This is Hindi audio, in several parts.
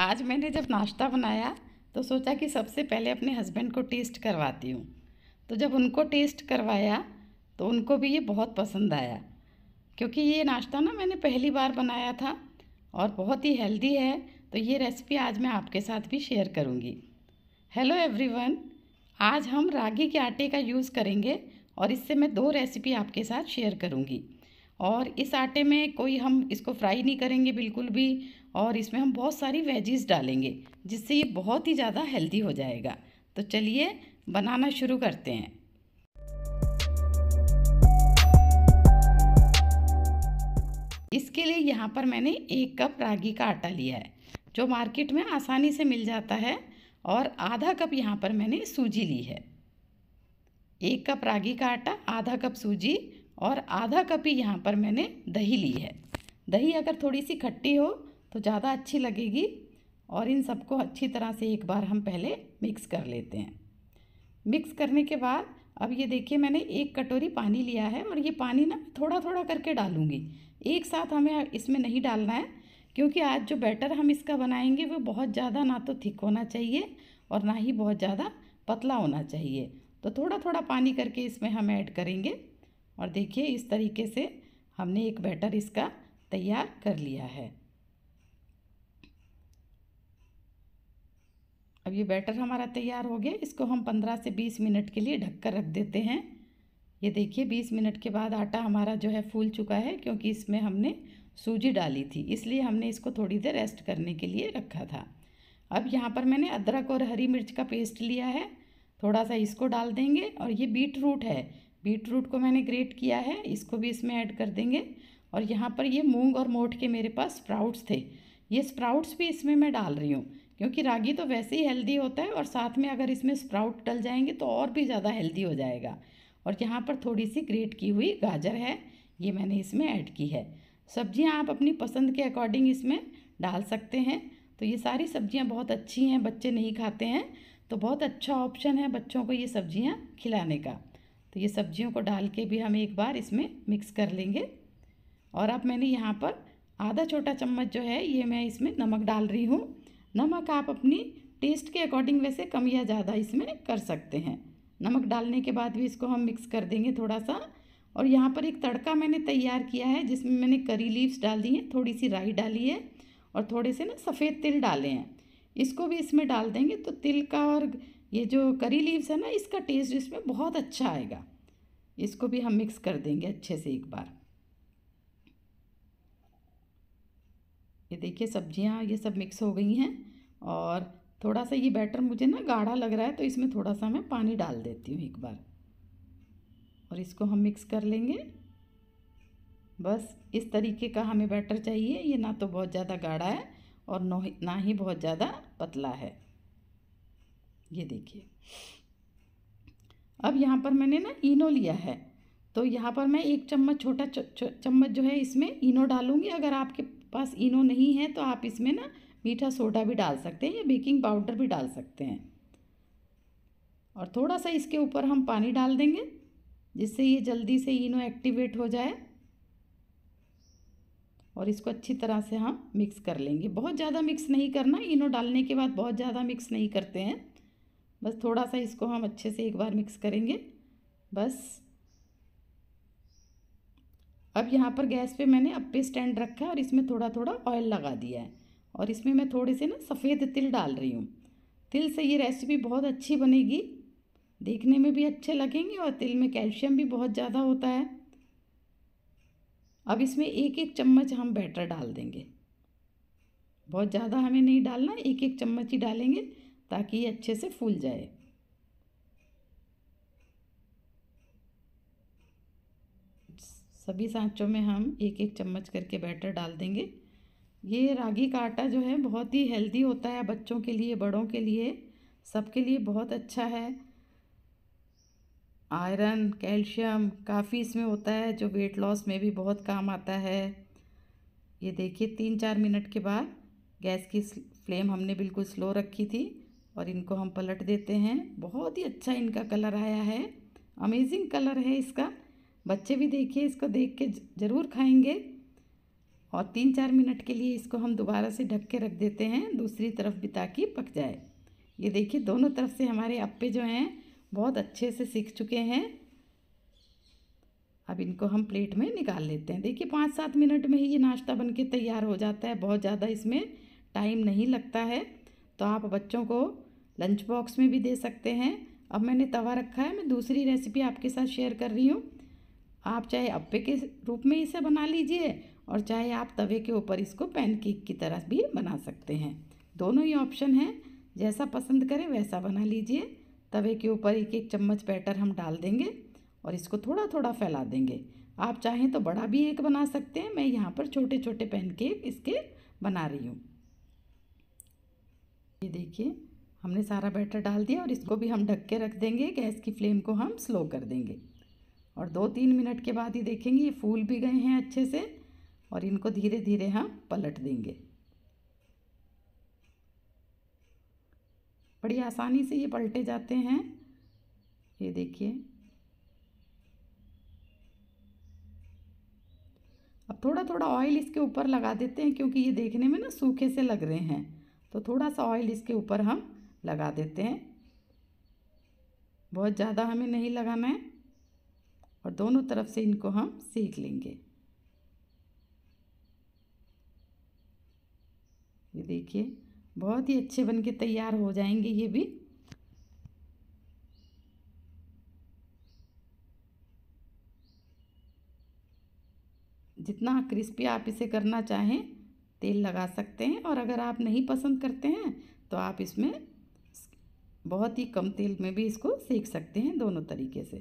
आज मैंने जब नाश्ता बनाया तो सोचा कि सबसे पहले अपने हस्बैंड को टेस्ट करवाती हूँ तो जब उनको टेस्ट करवाया तो उनको भी ये बहुत पसंद आया क्योंकि ये नाश्ता ना मैंने पहली बार बनाया था और बहुत ही हेल्दी है तो ये रेसिपी आज मैं आपके साथ भी शेयर करूँगी हेलो एवरीवन आज हम रागी के आटे का यूज़ करेंगे और इससे मैं दो रेसिपी आपके साथ शेयर करूँगी और इस आटे में कोई हम इसको फ्राई नहीं करेंगे बिल्कुल भी और इसमें हम बहुत सारी वेजीज डालेंगे जिससे ये बहुत ही ज़्यादा हेल्दी हो जाएगा तो चलिए बनाना शुरू करते हैं इसके लिए यहाँ पर मैंने एक कप रागी का आटा लिया है जो मार्केट में आसानी से मिल जाता है और आधा कप यहाँ पर मैंने सूजी ली है एक कप रागी का आटा आधा कप सूजी और आधा कप ही यहाँ पर मैंने दही ली है दही अगर थोड़ी सी खट्टी हो तो ज़्यादा अच्छी लगेगी और इन सबको अच्छी तरह से एक बार हम पहले मिक्स कर लेते हैं मिक्स करने के बाद अब ये देखिए मैंने एक कटोरी पानी लिया है और ये पानी ना थोड़ा थोड़ा करके डालूँगी एक साथ हमें इसमें नहीं डालना है क्योंकि आज जो बैटर हम इसका बनाएंगे वो बहुत ज़्यादा ना तो थिक होना चाहिए और ना ही बहुत ज़्यादा पतला होना चाहिए तो थोड़ा थोड़ा पानी करके इसमें हम ऐड करेंगे और देखिए इस तरीके से हमने एक बैटर इसका तैयार कर लिया है अब ये बैटर हमारा तैयार हो गया इसको हम 15 से 20 मिनट के लिए ढककर रख देते हैं ये देखिए 20 मिनट के बाद आटा हमारा जो है फूल चुका है क्योंकि इसमें हमने सूजी डाली थी इसलिए हमने इसको थोड़ी देर रेस्ट करने के लिए रखा था अब यहाँ पर मैंने अदरक और हरी मिर्च का पेस्ट लिया है थोड़ा सा इसको डाल देंगे और ये बीट रूट है बीट रूट को मैंने ग्रेट किया है इसको भी इसमें ऐड कर देंगे और यहाँ पर ये मूंग और मोठ के मेरे पास स्प्राउट्स थे ये स्प्राउट्स भी इसमें मैं डाल रही हूँ क्योंकि रागी तो वैसे ही हेल्दी होता है और साथ में अगर इसमें स्प्राउट डल जाएंगे तो और भी ज़्यादा हेल्दी हो जाएगा और यहाँ पर थोड़ी सी ग्रेट की हुई गाजर है ये मैंने इसमें ऐड की है सब्ज़ियाँ आप अपनी पसंद के अकॉर्डिंग इसमें डाल सकते हैं तो ये सारी सब्ज़ियाँ बहुत अच्छी हैं बच्चे नहीं खाते हैं तो बहुत अच्छा ऑप्शन है बच्चों को ये सब्जियाँ खिलाने का तो ये सब्जियों को डाल के भी हम एक बार इसमें मिक्स कर लेंगे और अब मैंने यहाँ पर आधा छोटा चम्मच जो है ये मैं इसमें नमक डाल रही हूँ नमक आप अपनी टेस्ट के अकॉर्डिंग वैसे कम या ज़्यादा इसमें कर सकते हैं नमक डालने के बाद भी इसको हम मिक्स कर देंगे थोड़ा सा और यहाँ पर एक तड़का मैंने तैयार किया है जिसमें मैंने करी लीव्स डाल दी हैं थोड़ी सी राई डाली है और थोड़े से ना सफ़ेद तिल डाले हैं इसको भी इसमें डाल देंगे तो तिल का और ये जो करी लीव्स है ना इसका टेस्ट इसमें बहुत अच्छा आएगा इसको भी हम मिक्स कर देंगे अच्छे से एक बार ये देखिए सब्जियां ये सब मिक्स हो गई हैं और थोड़ा सा ये बैटर मुझे ना गाढ़ा लग रहा है तो इसमें थोड़ा सा मैं पानी डाल देती हूँ एक बार और इसको हम मिक्स कर लेंगे बस इस तरीके का हमें बैटर चाहिए ये ना तो बहुत ज़्यादा गाढ़ा है और ना ही बहुत ज़्यादा पतला है ये देखिए अब यहाँ पर मैंने ना इनो लिया है तो यहाँ पर मैं एक चम्मच छोटा चम्मच जो है इसमें इनो डालूंगी अगर आपके पास इनो नहीं है तो आप इसमें ना मीठा सोडा भी डाल सकते हैं या बेकिंग पाउडर भी डाल सकते हैं और थोड़ा सा इसके ऊपर हम पानी डाल देंगे जिससे ये जल्दी से इनो एक्टिवेट हो जाए और इसको अच्छी तरह से हम मिक्स कर लेंगे बहुत ज़्यादा मिक्स नहीं करना इनो डालने के बाद बहुत ज़्यादा मिक्स नहीं करते हैं बस थोड़ा सा इसको हम अच्छे से एक बार मिक्स करेंगे बस अब यहाँ पर गैस पे मैंने अप्पे स्टैंड रखा है और इसमें थोड़ा थोड़ा ऑयल लगा दिया है और इसमें मैं थोड़े से ना सफ़ेद तिल डाल रही हूँ तिल से ये रेसिपी बहुत अच्छी बनेगी देखने में भी अच्छे लगेंगे और तिल में कैल्शियम भी बहुत ज़्यादा होता है अब इसमें एक एक चम्मच हम बैटर डाल देंगे बहुत ज़्यादा हमें नहीं डालना एक एक चम्मच ही डालेंगे ताकि ये अच्छे से फूल जाए सभी सांचों में हम एक एक चम्मच करके बैटर डाल देंगे ये रागी का आटा जो है बहुत ही हेल्दी होता है बच्चों के लिए बड़ों के लिए सबके लिए बहुत अच्छा है आयरन कैल्शियम काफ़ी इसमें होता है जो वेट लॉस में भी बहुत काम आता है ये देखिए तीन चार मिनट के बाद गैस की फ्लेम हमने बिल्कुल स्लो रखी थी और इनको हम पलट देते हैं बहुत ही अच्छा इनका कलर आया है अमेजिंग कलर है इसका बच्चे भी देखिए इसको देख के ज़रूर खाएंगे और तीन चार मिनट के लिए इसको हम दोबारा से ढक के रख देते हैं दूसरी तरफ भी ताकि पक जाए ये देखिए दोनों तरफ से हमारे अप्पे जो हैं बहुत अच्छे से सीख चुके हैं अब इनको हम प्लेट में निकाल लेते हैं देखिए पाँच सात मिनट में ही ये नाश्ता बन के तैयार हो जाता है बहुत ज़्यादा इसमें टाइम नहीं लगता है तो आप बच्चों को लंच बॉक्स में भी दे सकते हैं अब मैंने तवा रखा है मैं दूसरी रेसिपी आपके साथ शेयर कर रही हूँ आप चाहे अप्पे के रूप में इसे बना लीजिए और चाहे आप तवे के ऊपर इसको पैनकेक की तरह भी बना सकते हैं दोनों ही ऑप्शन हैं जैसा पसंद करें वैसा बना लीजिए तवे के ऊपर एक एक चम्मच बैटर हम डाल देंगे और इसको थोड़ा थोड़ा फैला देंगे आप चाहें तो बड़ा भी एक बना सकते हैं मैं यहाँ पर छोटे छोटे पैनकेक इसके बना रही हूँ ये देखिए हमने सारा बैटर डाल दिया और इसको भी हम ढक के रख देंगे गैस की फ्लेम को हम स्लो कर देंगे और दो तीन मिनट के बाद ही देखेंगे ये फूल भी गए हैं अच्छे से और इनको धीरे धीरे हम पलट देंगे बड़ी आसानी से ये पलटे जाते हैं ये देखिए अब थोड़ा थोड़ा ऑयल इसके ऊपर लगा देते हैं क्योंकि ये देखने में ना सूखे से लग रहे हैं तो थोड़ा सा ऑयल इसके ऊपर हम लगा देते हैं बहुत ज़्यादा हमें नहीं लगाना है और दोनों तरफ से इनको हम सीख लेंगे ये देखिए बहुत ही अच्छे बन के तैयार हो जाएंगे ये भी जितना क्रिस्पी आप इसे करना चाहें तेल लगा सकते हैं और अगर आप नहीं पसंद करते हैं तो आप इसमें बहुत ही कम तेल में भी इसको सेक सकते हैं दोनों तरीके से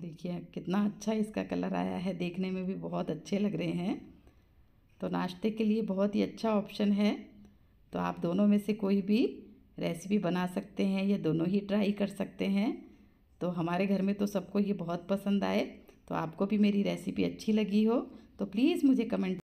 देखिए कितना अच्छा इसका कलर आया है देखने में भी बहुत अच्छे लग रहे हैं तो नाश्ते के लिए बहुत ही अच्छा ऑप्शन है तो आप दोनों में से कोई भी रेसिपी बना सकते हैं या दोनों ही ट्राई कर सकते हैं तो हमारे घर में तो सबको ये बहुत पसंद आए तो आपको भी मेरी रेसिपी अच्छी लगी हो तो प्लीज़ मुझे कमेंट